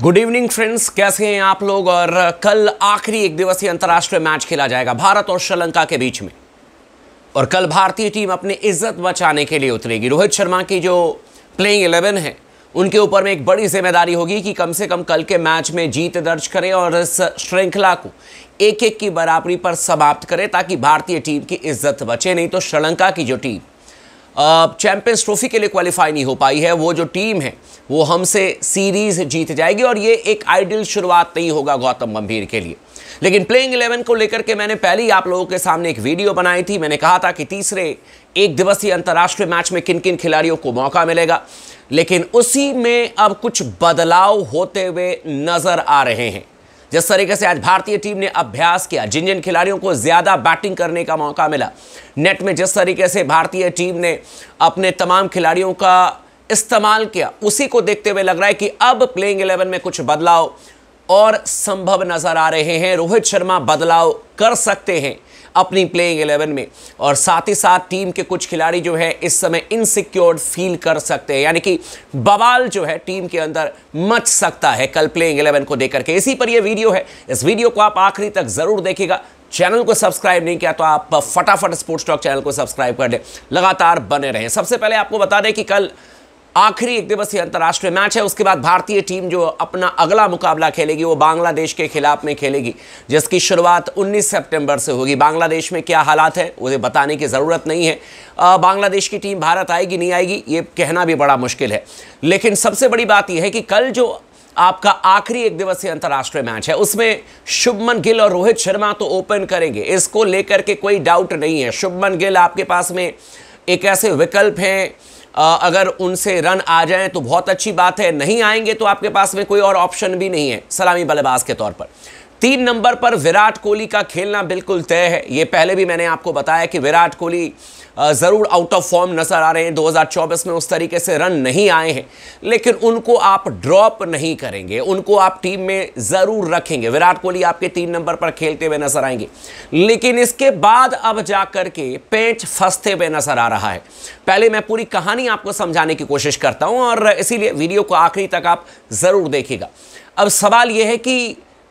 good evening friends कैसे हैं आप लोग और कल आखिरी एक दिवसीय अंतर्राष्ट्रीय मैच खेला जाएगा भारत और श्रीलंका के बीच में और कल भारतीय टीम अपनी इज्जत बचाने के लिए उतरेगी रोहित शर्मा की जो प्लेइंग इलेवन है उनके ऊपर में एक बड़ी जिम्मेदारी होगी कि कम से कम कल के मैच में जीत दर्ज करें और इस श्रृंखला को एक एक की बराबरी पर समाप्त करें ताकि भारतीय टीम की इज्जत बचे नहीं तो श्रीलंका की जो टीम चैंपियंस ट्रॉफी के लिए क्वालिफाई नहीं हो पाई है वो जो टीम है वो हमसे सीरीज जीत जाएगी और ये एक आइडियल शुरुआत नहीं होगा गौतम गंभीर के लिए लेकिन प्लेइंग इलेवन को लेकर के मैंने पहले ही आप लोगों के सामने एक वीडियो बनाई थी मैंने कहा था कि तीसरे एक दिवसीय अंतर्राष्ट्रीय मैच में किन किन खिलाड़ियों को मौका मिलेगा लेकिन उसी में अब कुछ बदलाव होते हुए नजर आ रहे हैं जिस तरीके से आज भारतीय टीम ने अभ्यास किया जिन जिन खिलाड़ियों को ज़्यादा बैटिंग करने का मौका मिला नेट में जिस तरीके से भारतीय टीम ने अपने तमाम खिलाड़ियों का इस्तेमाल किया उसी को देखते हुए लग रहा है कि अब प्लेइंग एलेवन में कुछ बदलाव और संभव नजर आ रहे हैं रोहित शर्मा बदलाव कर सकते हैं अपनी प्लेइंग एलेवन में और साथ ही साथ टीम के कुछ खिलाड़ी जो है इस समय इनसिक्योर्ड फील कर सकते हैं यानी कि बवाल जो है टीम के अंदर मच सकता है कल प्लेइंग इलेवन को देकर के इसी पर यह वीडियो है इस वीडियो को आप आखिरी तक जरूर देखिएगा चैनल को सब्सक्राइब नहीं किया तो आप फटाफट स्पोर्ट्स टॉक चैनल को सब्सक्राइब कर लें लगातार बने रहें सबसे पहले आपको बता दें कि कल आखिरी एक दिवसीय अंतर्राष्ट्रीय मैच है उसके बाद भारतीय टीम जो अपना अगला मुकाबला खेलेगी वो बांग्लादेश के खिलाफ में खेलेगी जिसकी शुरुआत 19 सितंबर से होगी बांग्लादेश में क्या हालात है उसे बताने की ज़रूरत नहीं है बांग्लादेश की टीम भारत आएगी नहीं आएगी ये कहना भी बड़ा मुश्किल है लेकिन सबसे बड़ी बात यह है कि कल जो आपका आखिरी एक दिवसीय अंतर्राष्ट्रीय मैच है उसमें शुभमन गिल और रोहित शर्मा तो ओपन करेंगे इसको लेकर के कोई डाउट नहीं है शुभमन गिल आपके पास में एक ऐसे विकल्प हैं अगर उनसे रन आ जाएं तो बहुत अच्छी बात है नहीं आएंगे तो आपके पास में कोई और ऑप्शन भी नहीं है सलामी बल्लेबाज के तौर पर तीन नंबर पर विराट कोहली का खेलना बिल्कुल तय है ये पहले भी मैंने आपको बताया कि विराट कोहली ज़रूर आउट ऑफ फॉर्म नज़र आ रहे हैं 2024 में उस तरीके से रन नहीं आए हैं लेकिन उनको आप ड्रॉप नहीं करेंगे उनको आप टीम में ज़रूर रखेंगे विराट कोहली आपके तीन नंबर पर खेलते हुए नज़र आएंगे लेकिन इसके बाद अब जा कर के पेंच फंसते हुए नज़र आ रहा है पहले मैं पूरी कहानी आपको समझाने की कोशिश करता हूँ और इसीलिए वीडियो को आखिरी तक आप ज़रूर देखिएगा अब सवाल यह है कि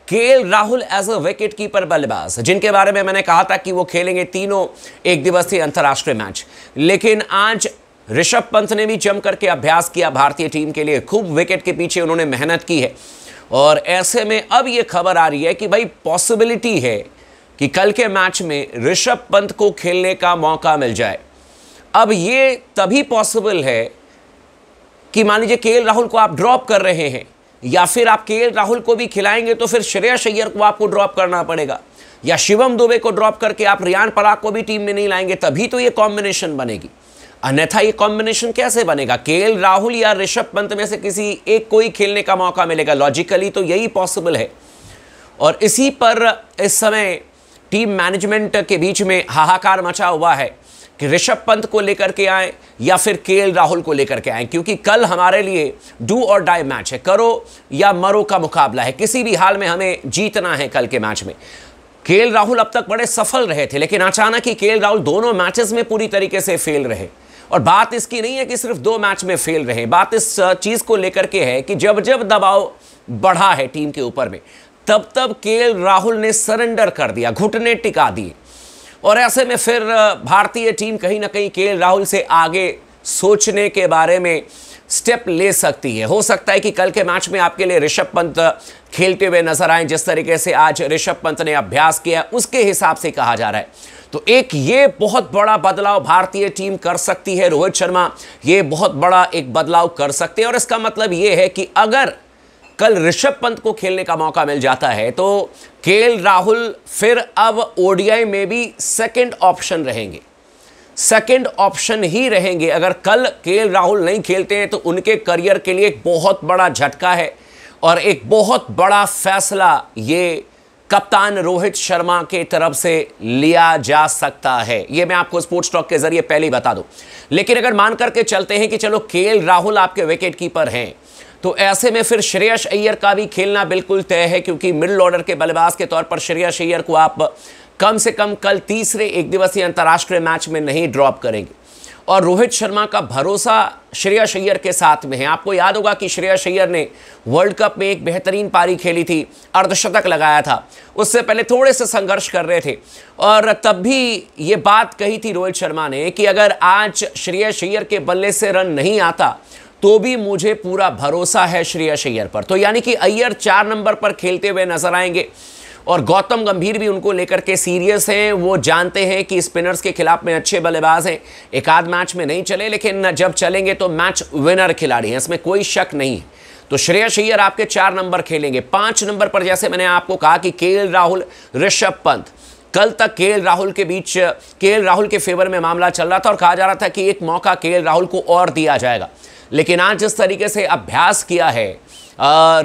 KL Rahul as a wicket keeper बल्लेबाज जिनके बारे में मैंने कहा था कि वो खेलेंगे तीनों एक दिवसीय अंतर्राष्ट्रीय मैच लेकिन आज ऋषभ पंत ने भी जम करके अभ्यास किया भारतीय टीम के लिए खूब विकेट के पीछे उन्होंने मेहनत की है और ऐसे में अब ये खबर आ रही है कि भाई पॉसिबिलिटी है कि कल के मैच में ऋषभ पंत को खेलने का मौका मिल जाए अब ये तभी पॉसिबल है कि मान लीजिए के राहुल को आप ड्रॉप कर रहे हैं या फिर आप के राहुल को भी खिलाएंगे तो फिर श्रेय शैयर को आपको ड्रॉप करना पड़ेगा या शिवम दुबे को ड्रॉप करके आप रियान पराग को भी टीम में नहीं लाएंगे तभी तो ये कॉम्बिनेशन बनेगी अन्यथा ये कॉम्बिनेशन कैसे बनेगा के राहुल या ऋषभ पंत में से किसी एक को ही खेलने का मौका मिलेगा लॉजिकली तो यही पॉसिबल है और इसी पर इस समय टीम मैनेजमेंट के बीच में हाहाकार मचा हुआ है कि ऋषभ पंत को लेकर के आए या फिर के राहुल को लेकर के आए क्योंकि कल हमारे लिए डू और डाई मैच है करो या मरो का मुकाबला है किसी भी हाल में हमें जीतना है कल के मैच में के राहुल अब तक बड़े सफल रहे थे लेकिन अचानक ही के राहुल दोनों मैचेस में पूरी तरीके से फेल रहे और बात इसकी नहीं है कि सिर्फ दो मैच में फेल रहे बात इस चीज़ को लेकर के है कि जब जब दबाव बढ़ा है टीम के ऊपर में तब तब के राहुल ने सरेंडर कर दिया घुटने टिका दिए और ऐसे में फिर भारतीय टीम कहीं ना कहीं के राहुल से आगे सोचने के बारे में स्टेप ले सकती है हो सकता है कि कल के मैच में आपके लिए ऋषभ पंत खेलते हुए नजर आए जिस तरीके से आज ऋषभ पंत ने अभ्यास किया उसके हिसाब से कहा जा रहा है तो एक ये बहुत बड़ा बदलाव भारतीय टीम कर सकती है रोहित शर्मा ये बहुत बड़ा एक बदलाव कर सकते हैं और इसका मतलब ये है कि अगर कल ऋषभ पंत को खेलने का मौका मिल जाता है तो के राहुल फिर अब ओडीआई में भी सेकंड ऑप्शन रहेंगे सेकंड ऑप्शन ही रहेंगे अगर कल के राहुल नहीं खेलते हैं तो उनके करियर के लिए एक बहुत बड़ा झटका है और एक बहुत बड़ा फैसला ये कप्तान रोहित शर्मा के तरफ से लिया जा सकता है यह मैं आपको स्पोर्ट्स टॉक के जरिए पहले ही बता दूं लेकिन अगर मान करके चलते हैं कि चलो के राहुल आपके विकेट कीपर हैं तो ऐसे में फिर श्रेयस अय्यर का भी खेलना बिल्कुल तय है क्योंकि मिडल ऑर्डर के बल्लेबाज के तौर पर श्रेयस अय्यर को आप कम से कम कल तीसरे एक दिवसीय अंतर्राष्ट्रीय मैच में नहीं ड्रॉप करेंगे और रोहित शर्मा का भरोसा श्रेयस अय्यर के साथ में है आपको याद होगा कि श्रेयस अय्यर ने वर्ल्ड कप में एक बेहतरीन पारी खेली थी अर्धशतक लगाया था उससे पहले थोड़े से संघर्ष कर रहे थे और तब भी ये बात कही थी रोहित शर्मा ने कि अगर आज श्रेयस अय्यर के बल्ले से रन नहीं आता तो भी मुझे पूरा भरोसा है श्रेयस अय्यर पर तो यानी कि अय्यर चार नंबर पर खेलते हुए नजर आएंगे और गौतम गंभीर भी उनको लेकर के सीरियस हैं वो जानते हैं कि स्पिनर्स के खिलाफ में अच्छे बल्लेबाज हैं एक आध मैच में नहीं चले लेकिन जब चलेंगे तो मैच विनर खिलाड़ी हैं इसमें कोई शक नहीं है तो श्रेयस अय्यर आपके चार नंबर खेलेंगे पांच नंबर पर जैसे मैंने आपको कहा कि के राहुल ऋषभ पंत कल तक के राहुल के बीच के राहुल के फेवर में मामला चल रहा था और कहा जा रहा था कि एक मौका के राहुल को और दिया जाएगा लेकिन आज जिस तरीके से अभ्यास किया है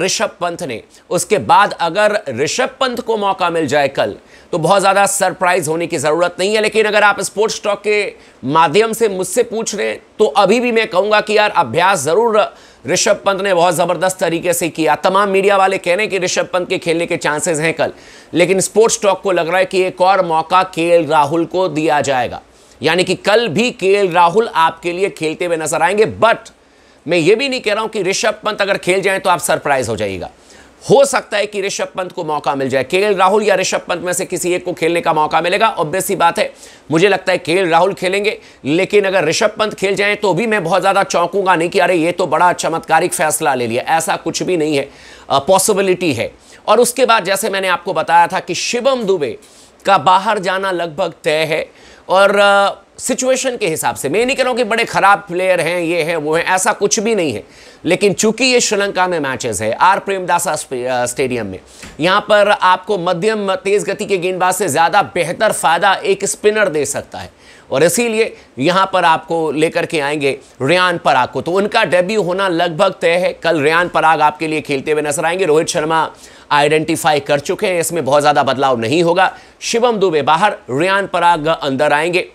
ऋषभ पंत ने उसके बाद अगर ऋषभ पंत को मौका मिल जाए कल तो बहुत ज़्यादा सरप्राइज होने की ज़रूरत नहीं है लेकिन अगर आप स्पोर्ट्स टॉक के माध्यम से मुझसे पूछ रहे हैं तो अभी भी मैं कहूँगा कि यार अभ्यास ज़रूर ऋषभ पंत ने बहुत ज़बरदस्त तरीके से किया तमाम मीडिया वाले कह रहे हैं कि ऋषभ पंत के खेलने के चांसेस हैं कल लेकिन स्पोर्ट्स टॉक को लग रहा है कि एक और मौका के राहुल को दिया जाएगा यानी कि कल भी के राहुल आपके लिए खेलते हुए नजर आएंगे बट मैं ये भी नहीं कह रहा हूं कि ऋषभ पंत अगर खेल जाए तो आप सरप्राइज हो जाइएगा हो सकता है कि ऋषभ पंत को मौका मिल जाए के राहुल या ऋषभ पंत में से किसी एक को खेलने का मौका मिलेगा ऑब्वियस बात है मुझे लगता है के राहुल खेलेंगे लेकिन अगर ऋषभ पंत खेल जाए तो भी मैं बहुत ज़्यादा चौंकूंगा नहीं कि अरे ये तो बड़ा चमत्कारिक फैसला ले लिया ऐसा कुछ भी नहीं है पॉसिबिलिटी है और उसके बाद जैसे मैंने आपको बताया था कि शिवम दुबे का बाहर जाना लगभग तय है और सिचुएशन के हिसाब से मैं नहीं कह रहा हूँ कि बड़े ख़राब प्लेयर हैं ये है वो है ऐसा कुछ भी नहीं है लेकिन चूंकि ये श्रीलंका में मैचेस है आर प्रेमदासा स्टेडियम में यहाँ पर आपको मध्यम तेज़ गति के गेंदबाज से ज़्यादा बेहतर फ़ायदा एक स्पिनर दे सकता है और इसीलिए यहाँ पर आपको लेकर के आएंगे रियान पराग को तो उनका डेब्यू होना लगभग तय है कल रियान पराग आपके लिए खेलते हुए नजर आएंगे रोहित शर्मा आइडेंटिफाई कर चुके हैं इसमें बहुत ज़्यादा बदलाव नहीं होगा शिवम दुबे बाहर रियान पराग अंदर आएंगे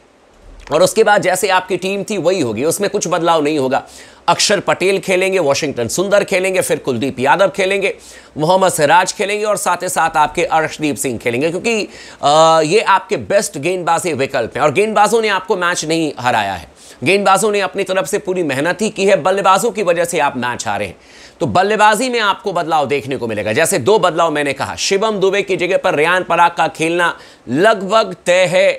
और उसके बाद जैसे आपकी टीम थी वही होगी उसमें कुछ बदलाव नहीं होगा अक्षर पटेल खेलेंगे वॉशिंगटन सुंदर खेलेंगे फिर कुलदीप यादव खेलेंगे मोहम्मद सिराज खेलेंगे और साथ ही साथ आपके अर्शदीप सिंह खेलेंगे क्योंकि ये आपके बेस्ट गेंदबाजी विकल्प हैं और गेंदबाजों ने आपको मैच नहीं हराया है गेंदबाजों ने अपनी तरफ से पूरी मेहनत ही की है बल्लेबाजों की वजह से आप मैच हारे हैं तो बल्लेबाजी में आपको बदलाव देखने को मिलेगा जैसे दो बदलाव मैंने कहा शिवम दुबे की जगह पर रियान पराग का खेलना लगभग तय है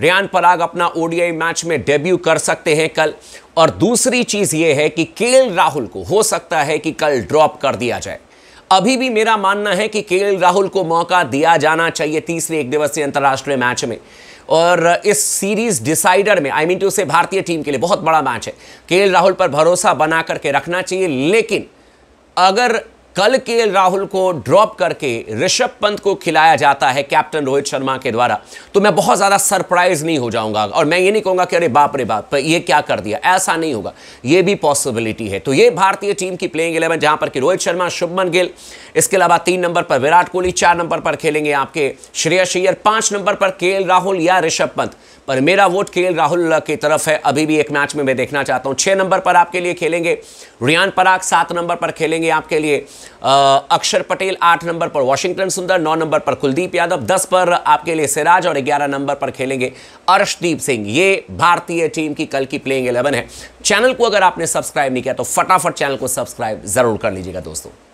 रियान पराग अपना ओडीआई मैच में डेब्यू कर सकते हैं कल और दूसरी चीज यह है कि केएल राहुल को हो सकता है कि कल ड्रॉप कर दिया जाए अभी भी मेरा मानना है कि केएल राहुल को मौका दिया जाना चाहिए तीसरे एक दिवसीय अंतर्राष्ट्रीय मैच में और इस सीरीज डिसाइडर में आई मीन टू से भारतीय टीम के लिए बहुत बड़ा मैच है केएल राहुल पर भरोसा बना करके रखना चाहिए लेकिन अगर कल के राहुल को ड्रॉप करके ऋषभ पंत को खिलाया जाता है कैप्टन रोहित शर्मा के द्वारा तो मैं बहुत ज़्यादा सरप्राइज नहीं हो जाऊंगा और मैं ये नहीं कहूंगा कि अरे बाप रे बाप ये क्या कर दिया ऐसा नहीं होगा ये भी पॉसिबिलिटी है तो ये भारतीय टीम की प्लेइंग इलेवन जहां पर कि रोहित शर्मा शुभमन गिल इसके अलावा तीन नंबर पर विराट कोहली चार नंबर पर खेलेंगे आपके श्रेय शैयर पांच नंबर पर के राहुल या ऋषभ पंत पर मेरा वोट के राहुल की तरफ है अभी भी एक मैच में मैं देखना चाहता हूं छह नंबर पर आपके लिए खेलेंगे रियान पराग सात नंबर पर खेलेंगे आपके लिए अक्षर पटेल आठ नंबर पर वॉशिंगटन सुंदर नौ नंबर पर कुलदीप यादव दस पर आपके लिए सिराज और ग्यारह नंबर पर खेलेंगे अर्शदीप सिंह ये भारतीय टीम की कल की प्लेइंग इलेवन है चैनल को अगर आपने सब्सक्राइब नहीं किया तो फटाफट चैनल को सब्सक्राइब जरूर कर लीजिएगा दोस्तों